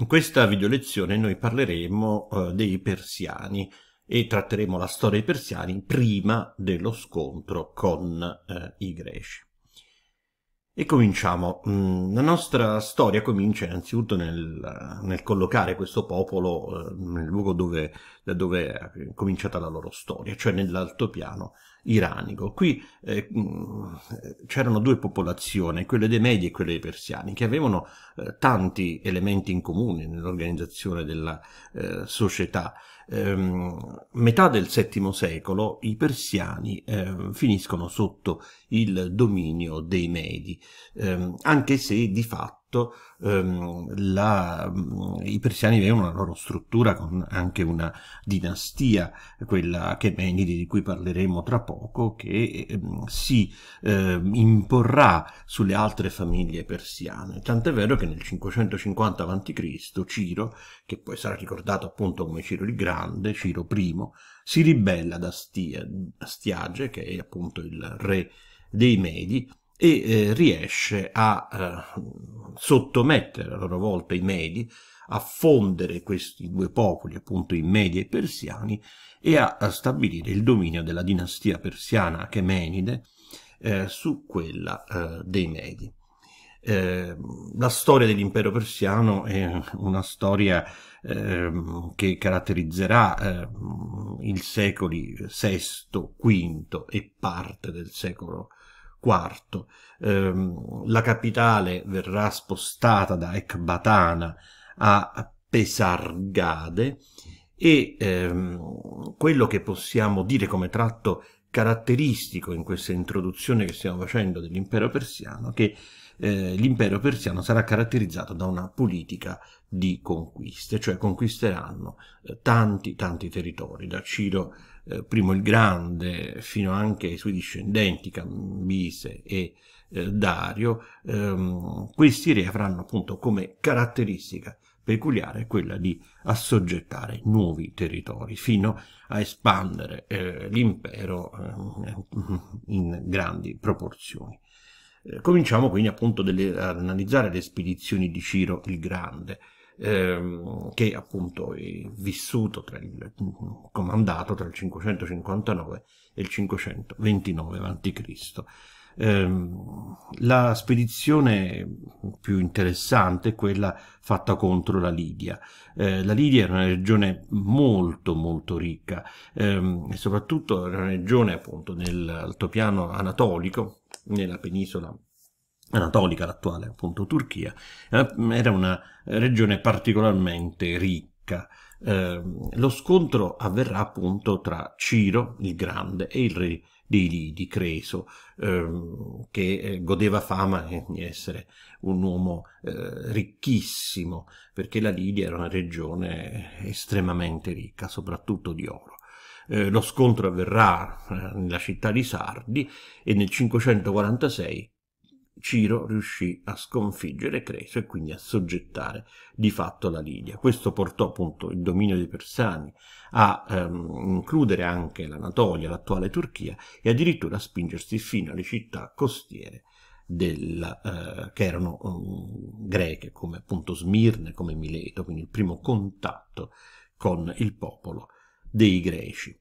In questa videolezione noi parleremo eh, dei persiani e tratteremo la storia dei persiani prima dello scontro con eh, i greci. E cominciamo. Mm, la nostra storia comincia innanzitutto nel, nel collocare questo popolo eh, nel luogo dove, da dove è cominciata la loro storia, cioè nell'altopiano iranico. Qui eh, mm, c'erano due popolazioni, quelle dei Medi e quelle dei Persiani, che avevano eh, tanti elementi in comune nell'organizzazione della eh, società. Ehm, metà del VII secolo i Persiani ehm, finiscono sotto il dominio dei Medi, ehm, anche se di fatto fatto ehm, la, i persiani avevano una loro struttura con anche una dinastia, quella Chemenide di cui parleremo tra poco, che ehm, si ehm, imporrà sulle altre famiglie persiane. Tant'è vero che nel 550 a.C. Ciro, che poi sarà ricordato appunto come Ciro il Grande, Ciro I, si ribella ad Astia, Astiage, che è appunto il re dei Medi, e eh, riesce a eh, sottomettere a loro volta i Medi, a fondere questi due popoli, appunto i Medi e i Persiani, e a, a stabilire il dominio della dinastia persiana Achemenide eh, su quella eh, dei Medi. Eh, la storia dell'impero persiano è una storia eh, che caratterizzerà eh, i secoli VI, V e parte del secolo IV. Ehm, la capitale verrà spostata da Ecbatana a Pesargade e ehm, quello che possiamo dire come tratto caratteristico in questa introduzione che stiamo facendo dell'impero persiano è che eh, l'impero persiano sarà caratterizzato da una politica di conquiste, cioè conquisteranno eh, tanti tanti territori, da Ciro eh, primo il Grande fino anche ai suoi discendenti Cambise e eh, Dario, ehm, questi re avranno appunto come caratteristica peculiare quella di assoggettare nuovi territori fino a espandere eh, l'impero ehm, in grandi proporzioni. Cominciamo quindi appunto ad analizzare le spedizioni di Ciro il Grande, ehm, che appunto è vissuto tra il, mm, comandato tra il 559 e il 529 a.C. Ehm, la spedizione più interessante è quella fatta contro la Lidia. Eh, la Lidia era una regione molto molto ricca ehm, e soprattutto era una regione appunto nell'altopiano anatolico, nella penisola anatolica, l'attuale appunto Turchia, eh, era una regione particolarmente ricca. Eh, lo scontro avverrà appunto tra Ciro il Grande e il re di, Lidi, Creso, ehm, che eh, godeva fama di essere un uomo eh, ricchissimo, perché la Lidia era una regione estremamente ricca, soprattutto di oro. Eh, lo scontro avverrà eh, nella città di Sardi e nel 546 Ciro riuscì a sconfiggere Creso e quindi a soggettare di fatto la Lidia. Questo portò appunto il dominio dei Persani a ehm, includere anche l'Anatolia, l'attuale Turchia, e addirittura a spingersi fino alle città costiere Del, eh, che erano um, greche, come appunto Smirne, come Mileto, quindi il primo contatto con il popolo dei greci.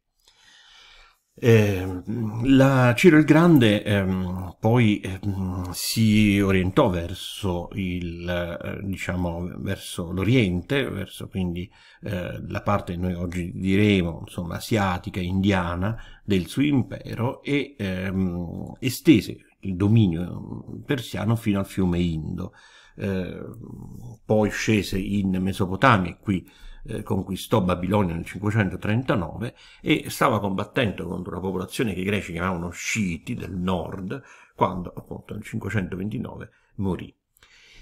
Eh, la Ciro il Grande ehm, poi ehm, si orientò verso il, eh, diciamo, verso l'Oriente, verso quindi eh, la parte noi oggi diremo, insomma, asiatica, indiana del suo impero e ehm, estese il dominio persiano fino al fiume Indo. Ehm, poi scese in Mesopotamia qui eh, conquistò Babilonia nel 539 e stava combattendo contro una popolazione che i greci chiamavano sciiti del nord, quando appunto nel 529 morì.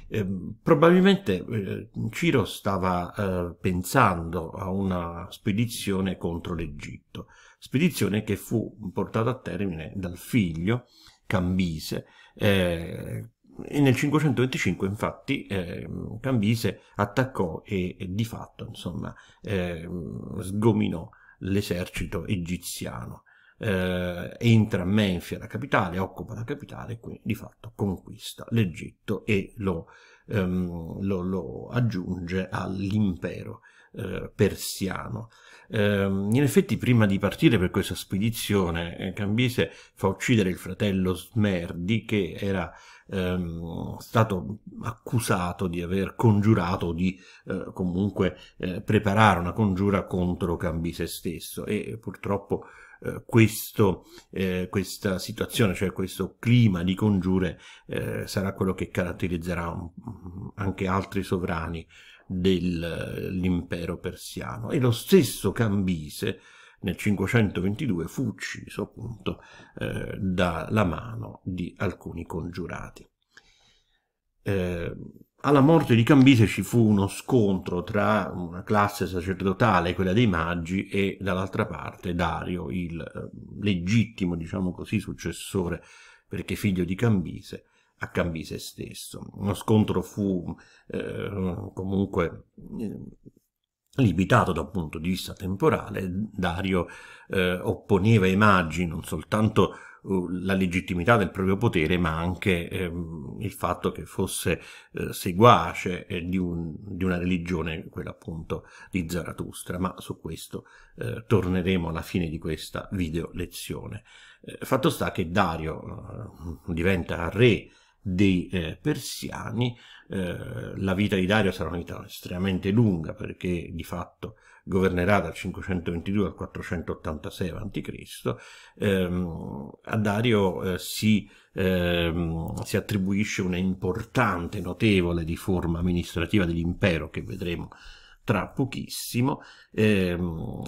Eh, probabilmente eh, Ciro stava eh, pensando a una spedizione contro l'Egitto, spedizione che fu portata a termine dal figlio Cambise, eh, e nel 525 infatti eh, Cambiese attaccò e, e, di fatto insomma, eh, sgominò l'esercito egiziano. Eh, entra a Menfia, la capitale, occupa la capitale e quindi di fatto conquista l'Egitto e lo, ehm, lo, lo aggiunge all'impero eh, persiano. Ehm, in effetti, prima di partire per questa spedizione, eh, Cambise fa uccidere il fratello Smerdi, che era ehm, stato accusato di aver congiurato, di eh, comunque eh, preparare una congiura contro Cambise stesso. E purtroppo eh, eh, questa situazione, cioè questo clima di congiure, eh, sarà quello che caratterizzerà anche altri sovrani dell'impero eh, persiano e lo stesso Cambise nel 522 fu ucciso appunto eh, dalla mano di alcuni congiurati. Eh, alla morte di Cambise ci fu uno scontro tra una classe sacerdotale, quella dei Maggi, e dall'altra parte Dario, il eh, legittimo, diciamo così, successore, perché figlio di Cambise, a Cambise stesso. Lo scontro fu eh, comunque eh, limitato da un punto di vista temporale. Dario eh, opponeva ai magi non soltanto uh, la legittimità del proprio potere, ma anche ehm, il fatto che fosse eh, seguace eh, di, un, di, una religione, quella appunto di Zarathustra, ma su questo eh, torneremo alla fine di questa video lezione. Eh, fatto sta che Dario eh, diventa re dei eh, persiani. Eh, la vita di Dario sarà una vita estremamente lunga perché di fatto governerà dal 522 al 486 a.C. Eh, a Dario eh, si, ehm, si attribuisce una importante, notevole riforma amministrativa dell'impero che vedremo tra pochissimo. Eh,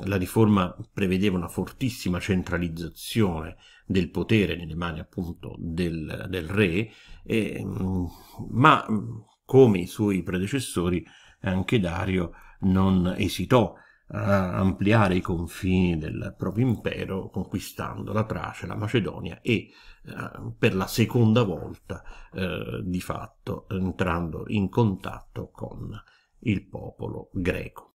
la riforma prevedeva una fortissima centralizzazione del potere nelle mani appunto del, del re, eh, ma come i suoi predecessori anche Dario non esitò a ampliare i confini del proprio impero conquistando la Tracia, la Macedonia e eh, per la seconda volta eh, di fatto entrando in contatto con il popolo greco.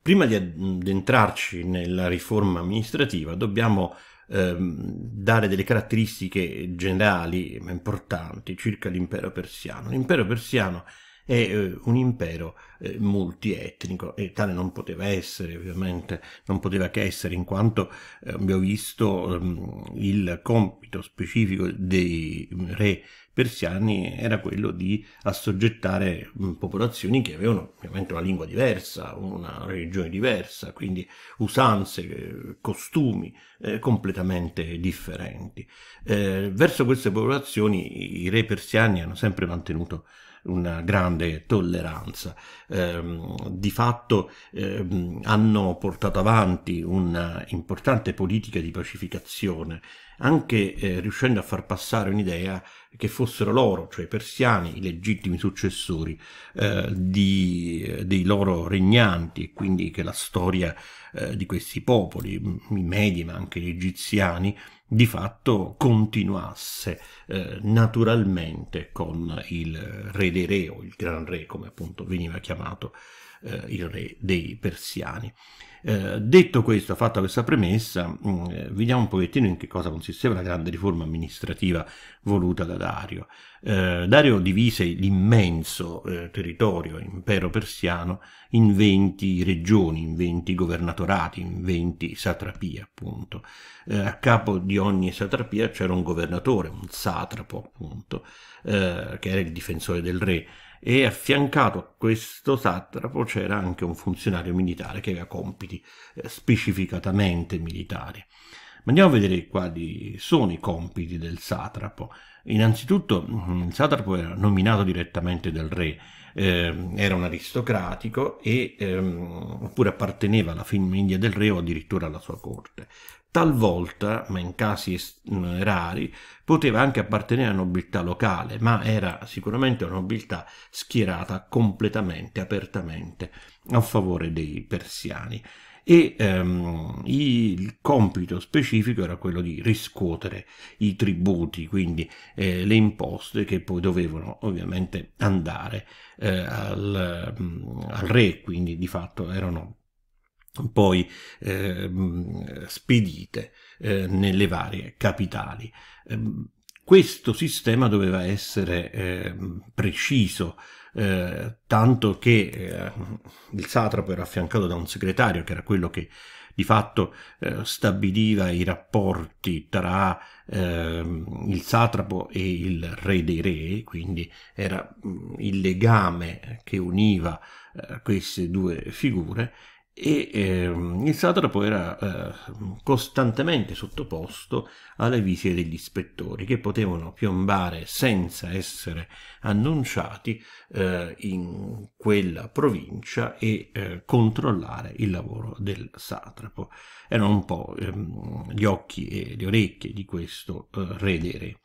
Prima di addentrarci nella riforma amministrativa dobbiamo ehm, dare delle caratteristiche generali ma importanti circa l'impero persiano. L'impero persiano è eh, un impero eh, multietnico e tale non poteva essere, ovviamente non poteva che essere, in quanto eh, abbiamo visto ehm, il compito specifico dei re persiani era quello di assoggettare popolazioni che avevano ovviamente una lingua diversa, una religione diversa, quindi usanze, eh, costumi, eh, completamente differenti. Eh, verso queste popolazioni i re persiani hanno sempre mantenuto una grande tolleranza. Eh, di fatto eh, hanno portato avanti un'importante politica di pacificazione, anche eh, riuscendo a far passare un'idea che fossero loro, cioè i persiani, i legittimi successori eh, di, dei loro regnanti e quindi che la storia eh, di questi popoli, i Medi ma anche gli egiziani, di fatto continuasse eh, naturalmente con il re dei re o il gran re come appunto veniva chiamato eh, il re dei persiani. Eh, detto questo, fatta questa premessa, mh, mm, eh, vediamo un pochettino in che cosa consisteva la grande riforma amministrativa voluta da Dario. Eh, Dario divise l'immenso eh, territorio impero persiano in 20 regioni, in 20 governatorati, in 20 satrapie appunto. Eh, a capo di ogni satrapia c'era un governatore, un satrapo appunto, eh, che era il difensore del re e affiancato a questo satrapo c'era anche un funzionario militare che aveva compiti eh, specificatamente militari. Ma andiamo a vedere quali sono i compiti del satrapo. Innanzitutto mm, il satrapo era nominato direttamente dal re, eh, era un aristocratico e, ehm, oppure apparteneva alla famiglia del re o addirittura alla sua corte. Talvolta, ma in casi mm, rari, poteva anche appartenere alla nobiltà locale, ma era sicuramente una nobiltà schierata completamente, apertamente a favore dei persiani. E ehm, il compito specifico era quello di riscuotere i tributi, quindi eh, le imposte che poi dovevano ovviamente andare eh, al, mm, al re, quindi di fatto erano poi eh, spedite eh, nelle varie capitali. Ehm, questo sistema doveva essere ehm, eh, preciso, tanto che eh, il satrapo era affiancato da un segretario, che era quello che di fatto eh, stabiliva i rapporti tra ehm, il satrapo e il re dei re, quindi era mm, il legame che univa eh, queste due figure, e eh, il satrapo era eh, costantemente sottoposto alle visite degli ispettori che potevano piombare senza essere annunciati eh, in quella provincia e eh, controllare il lavoro del satrapo. Erano un po' ehm, gli occhi e le orecchie di questo eh, re dei re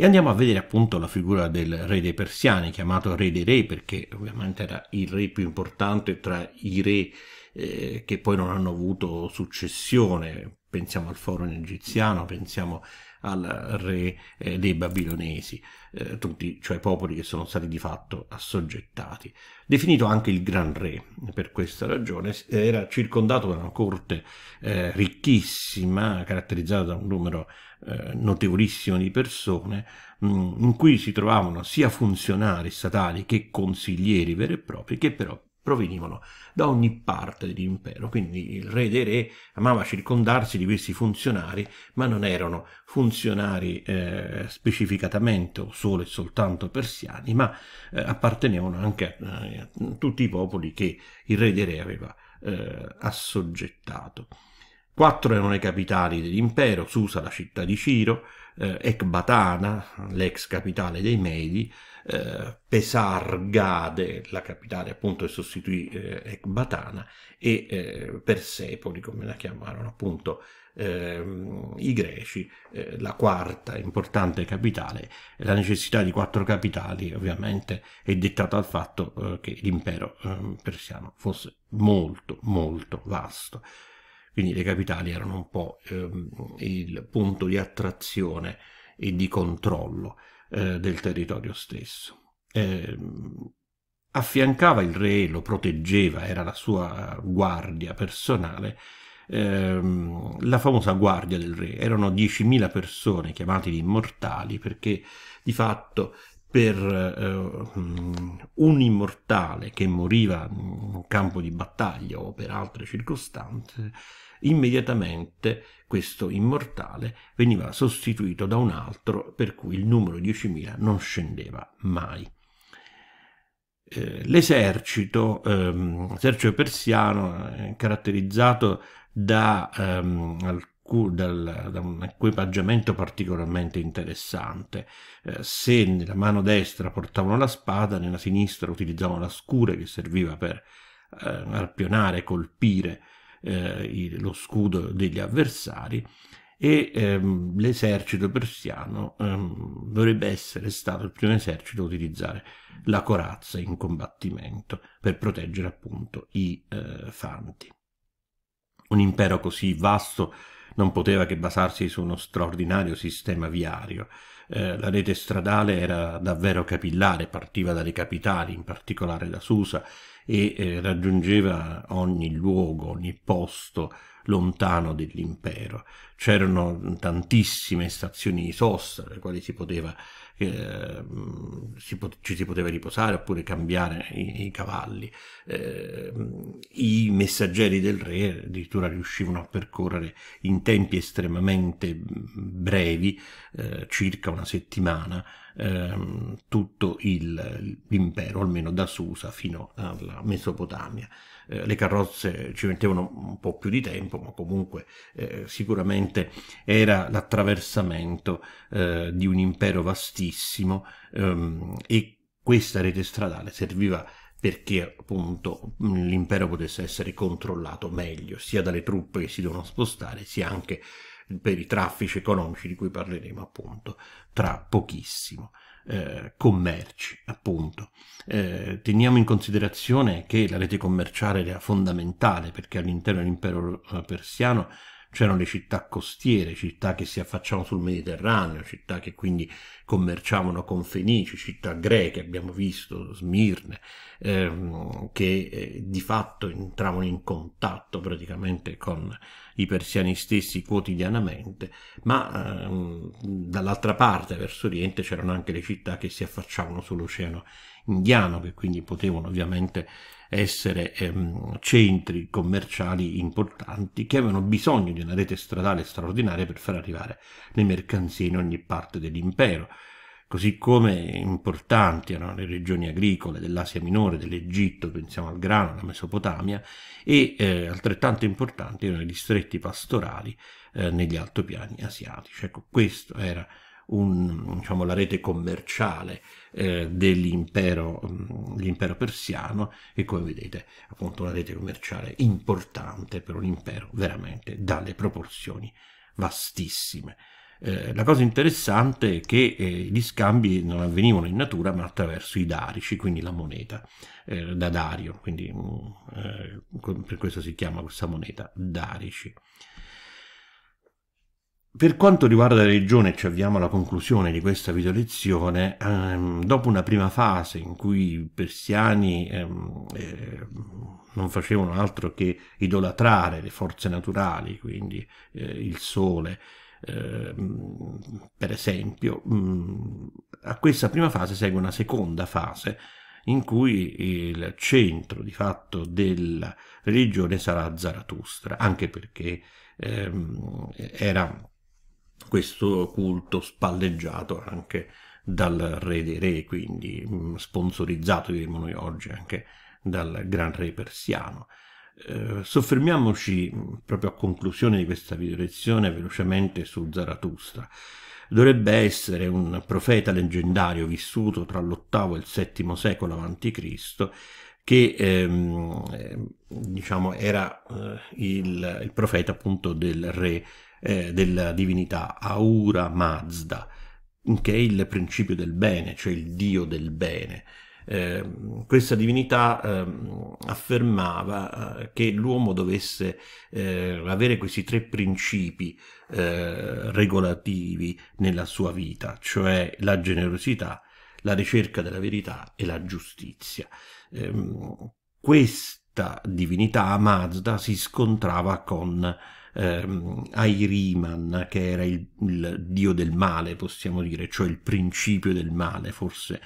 e andiamo a vedere appunto la figura del re dei persiani, chiamato re dei re perché ovviamente era il re più importante tra i re eh, che poi non hanno avuto successione, pensiamo al foro egiziano, pensiamo al re eh, dei babilonesi, eh, tutti, cioè popoli che sono stati di fatto assoggettati. Definito anche il Gran Re per questa ragione, era circondato da una corte eh, ricchissima, caratterizzata da un numero eh, notevolissimo di persone, mh, mm, in cui si trovavano sia funzionari statali che consiglieri veri e propri, che però provenivano da ogni parte dell'impero, quindi il re dei re amava circondarsi di questi funzionari, ma non erano funzionari eh, specificatamente o solo e soltanto persiani, ma eh, appartenevano anche a, eh, a, tutti i popoli che il re dei re aveva eh, assoggettato. Quattro erano le capitali dell'impero, Susa, la città di Ciro, eh, Ecbatana, l'ex capitale dei Medi, eh, Pesargade, la capitale appunto che sostituì eh, Ecbatana, e eh, Persepoli, come la chiamarono appunto ehm, i greci, eh, la quarta importante capitale. La necessità di quattro capitali ovviamente è dettata dal fatto eh, che l'impero ehm, persiano fosse molto molto vasto quindi le capitali erano un po' ehm, il punto di attrazione e di controllo eh, del territorio stesso. Eh, affiancava il re, lo proteggeva, era la sua guardia personale, ehm, la famosa guardia del re. Erano 10.000 persone chiamate gli immortali perché di fatto per eh, un immortale che moriva in un campo di battaglia o per altre circostanze, immediatamente questo immortale veniva sostituito da un altro per cui il numero 10.000 non scendeva mai. Eh, l'esercito, ehm, persiano, eh, caratterizzato da, ehm, alcun, dal, da un equipaggiamento particolarmente interessante. Eh, se nella mano destra portavano la spada, nella sinistra utilizzavano la scure che serviva per eh, arpionare, colpire eh, lo scudo degli avversari e ehm, l'esercito persiano ehm, dovrebbe essere stato il primo esercito a utilizzare la corazza in combattimento per proteggere appunto i eh, fanti. Un impero così vasto non poteva che basarsi su uno straordinario sistema viario. Eh, la rete stradale era davvero capillare, partiva dalle capitali, in particolare da Susa, e eh, raggiungeva ogni luogo, ogni posto, lontano dell'impero. C'erano tantissime stazioni di sosta alle quali si poteva, eh, si pot ci si poteva riposare oppure cambiare i, i cavalli. Eh, I messaggeri del re addirittura riuscivano a percorrere in tempi estremamente brevi, eh, circa una settimana, ehm, tutto l'impero, almeno da Susa fino alla Mesopotamia. Eh, le carrozze ci mettevano un po' più di tempo, ma comunque eh, sicuramente era l'attraversamento eh, di un impero vastissimo ehm, e questa rete stradale serviva perché appunto l'impero potesse essere controllato meglio sia dalle truppe che si devono spostare sia anche per i traffici economici di cui parleremo appunto tra pochissimo eh, commerci, appunto. Eh, teniamo in considerazione che la rete commerciale era fondamentale perché all'interno dell'impero eh, persiano c'erano le città costiere, città che si affacciavano sul Mediterraneo, città che quindi commerciavano con Fenici, città greche, abbiamo visto, Smirne, ehm, che eh, di fatto entravano in contatto praticamente con i persiani stessi quotidianamente, ma ehm, dall'altra parte, verso oriente, c'erano anche le città che si affacciavano sull'oceano indiano, che quindi potevano ovviamente essere ehm, centri commerciali importanti che avevano bisogno di una rete stradale straordinaria per far arrivare le mercanzie in ogni parte dell'impero. Così come importanti erano le regioni agricole dell'Asia minore, dell'Egitto, pensiamo al grano, alla Mesopotamia, e eh, altrettanto importanti erano i distretti pastorali eh, negli altopiani asiatici. Ecco, questo era un, diciamo, la rete commerciale eh, dell'impero mm, persiano e come vedete appunto una rete commerciale importante per un impero veramente dalle proporzioni vastissime. Eh, la cosa interessante è che eh, gli scambi non avvenivano in natura ma attraverso i darici, quindi la moneta eh, da Dario, quindi mm, eh, per questo si chiama questa moneta darici. Per quanto riguarda la religione, ci avviamo alla conclusione di questa videolezione, ehm, dopo una prima fase in cui i persiani ehm, eh, non facevano altro che idolatrare le forze naturali, quindi eh, il sole, eh, per esempio, mh, mm, a questa prima fase segue una seconda fase in cui il centro di fatto della religione sarà Zarathustra, anche perché ehm, era questo culto spalleggiato anche dal re dei re, quindi mm, sponsorizzato diremmo noi oggi anche dal gran re persiano. Eh, soffermiamoci mm, proprio a conclusione di questa video lezione velocemente su Zarathustra. Dovrebbe essere un profeta leggendario vissuto tra l'VIII e il VII secolo a.C., che ehm, eh, diciamo, era eh, il, il, profeta appunto del re eh, della divinità, Aura Mazda, che è il principio del bene, cioè il dio del bene. Eh, questa divinità ehm, eh, affermava che l'uomo dovesse eh, avere questi tre principi eh, regolativi nella sua vita, cioè la generosità, la ricerca della verità e la giustizia. Ehm, questa divinità Mazda si scontrava con ehm, Airiman, che era il, il dio del male, possiamo dire, cioè il principio del male, forse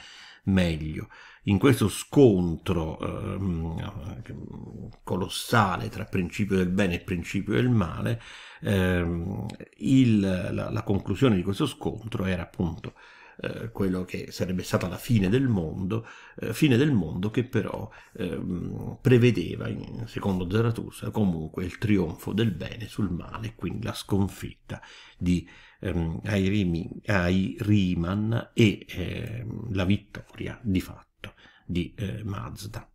meglio. In questo scontro eh, colossale tra principio del bene e principio del male, eh, il, la, la, conclusione di questo scontro era appunto eh, quello che sarebbe stata la fine del mondo, eh, fine del mondo che però ehm, prevedeva, in, secondo Zarathustra, comunque il trionfo del bene sul male, quindi la sconfitta di ehm, Airiman e ehm, la vittoria di fatto di eh, Mazda.